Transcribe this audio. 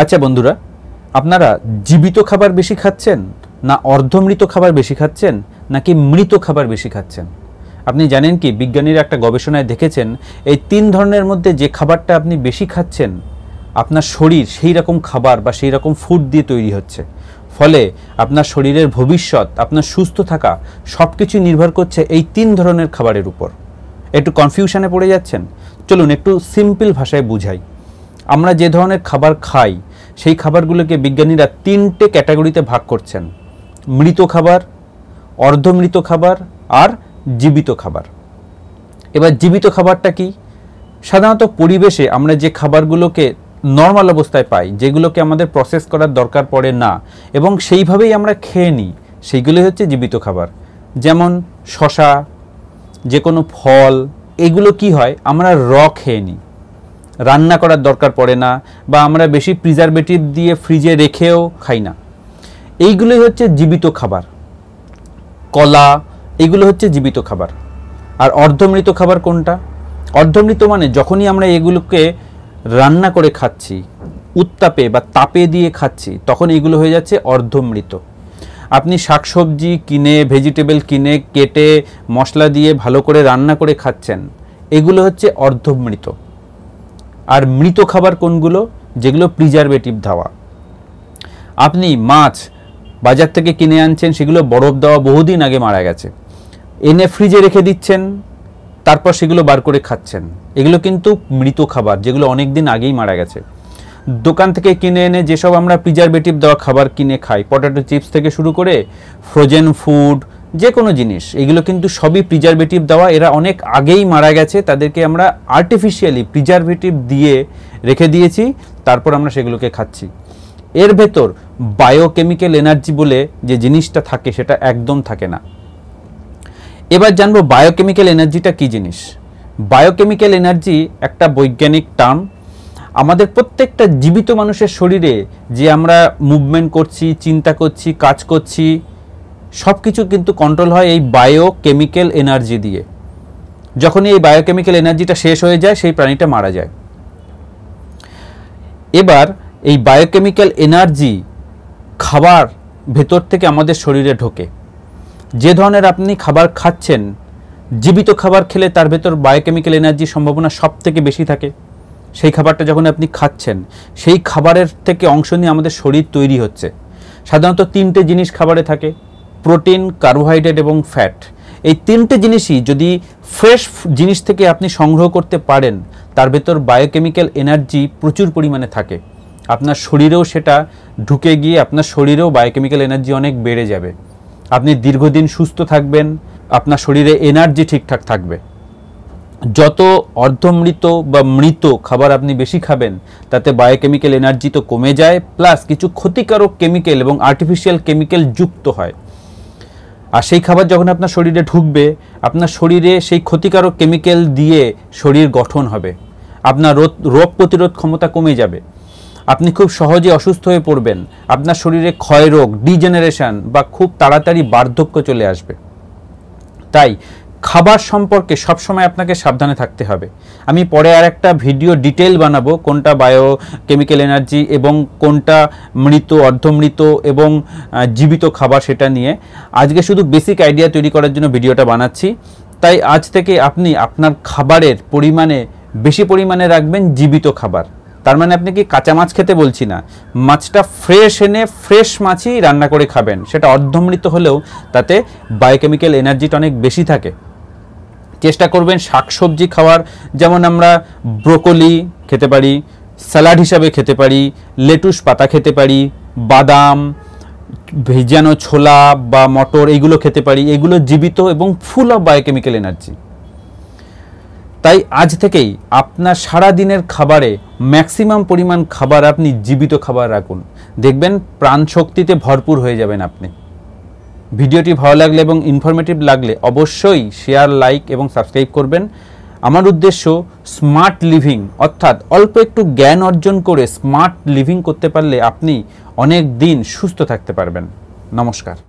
আচ্ছা বন্ধুরা আপনারা জীবিত খাবার বেশি খাচ্ছেন না অর্ধমৃত খাবার বেশি খাচ্ছেন নাকি মৃত খাবার বেশি খাচ্ছেন আপনি জানেন কি বিজ্ঞানীরা একটা গবেষণায় দেখেছেন এই তিন ধরনের মধ্যে যে খাবারটা আপনি বেশি খাচ্ছেন আপনার শরীর সেই রকম খাবার বা সেই রকম ফুড দিয়ে তৈরি হচ্ছে ফলে আপনার শরীরের ভবিষ্যৎ আপনার সুস্থ থাকা সব কিছু নির্ভর করছে এই তিন ধরনের খাবারের উপর একটু কনফিউশনে পড়ে যাচ্ছেন চলুন একটু সিম্পল ভাষায় বুঝাই আমরা যে ধরনের খাবার খাই সেই খাবারগুলোকে বিজ্ঞানীরা তিনটে ক্যাটাগরিতে ভাগ করছেন মৃত খাবার অর্ধমৃত খাবার আর জীবিত খাবার এবার জীবিত খাবারটা কি সাধারণত পরিবেশে আমরা যে খাবারগুলোকে নর্মাল অবস্থায় পাই যেগুলোকে আমাদের প্রসেস করার দরকার পড়ে না এবং সেইভাবেই আমরা খেয়ে নিই সেইগুলোই হচ্ছে জীবিত খাবার যেমন শশা যে কোনো ফল এগুলো কি হয় আমরা র খেয়ে নিই রান্না করার দরকার পড়ে না বা আমরা বেশি প্রিজারভেটিভ দিয়ে ফ্রিজে রেখেও খাই না এইগুলোই হচ্ছে জীবিত খাবার কলা এগুলো হচ্ছে জীবিত খাবার আর অর্ধমৃত খাবার কোনটা অর্ধমৃত মানে যখনই আমরা এগুলোকে রান্না করে খাচ্ছি উত্তাপে বা তাপে দিয়ে খাচ্ছি তখন এগুলো হয়ে যাচ্ছে অর্ধমৃত আপনি শাকসবজি কিনে ভেজিটেবল কিনে কেটে মশলা দিয়ে ভালো করে রান্না করে খাচ্ছেন এগুলো হচ্ছে অর্ধমৃত আর মৃত খাবার কোনগুলো যেগুলো প্রিজারভেটিভ ধাওয়া আপনি মাছ বাজার থেকে কিনে আনছেন সেগুলো বরফ দেওয়া বহুদিন আগে মারা গেছে এনে ফ্রিজে রেখে দিচ্ছেন তারপর সেগুলো বার করে খাচ্ছেন এগুলো কিন্তু মৃত খাবার যেগুলো অনেক দিন আগেই মারা গেছে দোকান থেকে কিনে এনে যেসব আমরা প্রিজারভেটিভ দেওয়া খাবার কিনে খাই পটাটো চিপস থেকে শুরু করে ফ্রোজেন ফুড যে কোনো জিনিস এগুলো কিন্তু সবই প্রিজারভেটিভ দেওয়া এরা অনেক আগেই মারা গেছে তাদেরকে আমরা আর্টিফিশিয়ালি প্রিজারভেটিভ দিয়ে রেখে দিয়েছি তারপর আমরা সেগুলোকে খাচ্ছি এর ভেতর বায়োকেমিক্যাল এনার্জি বলে যে জিনিসটা থাকে সেটা একদম থাকে না এবার জানবো বায়োকেমিক্যাল এনার্জিটা কি জিনিস বায়োকেমিক্যাল এনার্জি একটা বৈজ্ঞানিক টার্ম আমাদের প্রত্যেকটা জীবিত মানুষের শরীরে যে আমরা মুভমেন্ট করছি চিন্তা করছি কাজ করছি সব কিছু কিন্তু কন্ট্রোল হয় এই বায়োকেমিক্যাল এনার্জি দিয়ে যখনই এই বায়োকেমিক্যাল এনার্জিটা শেষ হয়ে যায় সেই প্রাণীটা মারা যায় এবার এই বায়োকেমিক্যাল এনার্জি খাবার ভেতর থেকে আমাদের শরীরে ঢোকে যে ধরনের আপনি খাবার খাচ্ছেন জীবিত খাবার খেলে তার ভেতর বায়োকেমিক্যাল এনার্জির সম্ভাবনা সব থেকে বেশি থাকে সেই খাবারটা যখন আপনি খাচ্ছেন সেই খাবারের থেকে অংশ নিয়ে আমাদের শরীর তৈরি হচ্ছে সাধারণত তিনটে জিনিস খাবারে থাকে প্রোটিন কার্বোহাইড্রেট এবং ফ্যাট এই তিনটে জিনিসই যদি ফ্রেশ জিনিস থেকে আপনি সংগ্রহ করতে পারেন তার ভেতর বায়োকেমিক্যাল এনার্জি প্রচুর পরিমাণে থাকে আপনার শরীরেও সেটা ঢুকে গিয়ে আপনার শরীরেও বায়োকেমিক্যাল এনার্জি অনেক বেড়ে যাবে আপনি দীর্ঘদিন সুস্থ থাকবেন আপনার শরীরে এনার্জি ঠিকঠাক থাকবে যত অর্ধমৃত বা মৃত খাবার আপনি বেশি খাবেন তাতে বায়োকেমিক্যাল এনার্জি তো কমে যায় প্লাস কিছু ক্ষতিকারক কেমিক্যাল এবং আর্টিফিশিয়াল কেমিক্যাল যুক্ত হয় আর সেই খাবার যখন আপনার শরীরে ঢুকবে আপনার শরীরে সেই ক্ষতিকারক কেমিক্যাল দিয়ে শরীর গঠন হবে আপনার রোগ রোগ প্রতিরোধ ক্ষমতা কমে যাবে আপনি খুব সহজে অসুস্থ হয়ে পড়বেন আপনার শরীরে ক্ষয় রোগ ডিজেনারেশন বা খুব তাড়াতাড়ি বার্ধক্য চলে আসবে তাই খাবার সম্পর্কে সবসময় আপনাকে সাবধানে থাকতে হবে আমি পরে আর একটা ভিডিও ডিটেল বানাবো কোনটা বায়ো কেমিক্যাল এনার্জি এবং কোনটা মৃত অর্ধমৃত এবং জীবিত খাবার সেটা নিয়ে আজকে শুধু বেসিক আইডিয়া তৈরি করার জন্য ভিডিওটা বানাচ্ছি তাই আজ থেকে আপনি আপনার খাবারের পরিমাণে বেশি পরিমাণে রাখবেন জীবিত খাবার তার মানে আপনি কি কাঁচা মাছ খেতে বলছি না মাছটা ফ্রেশ এনে ফ্রেশ মাছই রান্না করে খাবেন সেটা অর্ধমৃত হলেও তাতে বায়োকেমিক্যাল এনার্জিটা অনেক বেশি থাকে চেষ্টা করবেন শাকসবজি খাওয়ার যেমন আমরা ব্রোকলি খেতে পারি স্যালাড হিসাবে খেতে পারি লেটুস পাতা খেতে পারি বাদাম ভেজানো ছোলা বা মটর এগুলো খেতে পারি এগুলো জীবিত এবং ফুল অফ বায়োকেমিক্যাল এনার্জি তাই আজ থেকেই আপনার সারা দিনের খাবারে ম্যাক্সিমাম পরিমাণ খাবার আপনি জীবিত খাবার রাখুন দেখবেন প্রাণশক্তিতে ভরপুর হয়ে যাবেন আপনি ভিডিওটি ভালো লাগলে এবং ইনফরমেটিভ লাগলে অবশ্যই শেয়ার লাইক এবং সাবস্ক্রাইব করবেন আমার উদ্দেশ্য স্মার্ট লিভিং অর্থাৎ অল্প একটু জ্ঞান অর্জন করে স্মার্ট লিভিং করতে পারলে আপনি অনেক দিন সুস্থ থাকতে পারবেন নমস্কার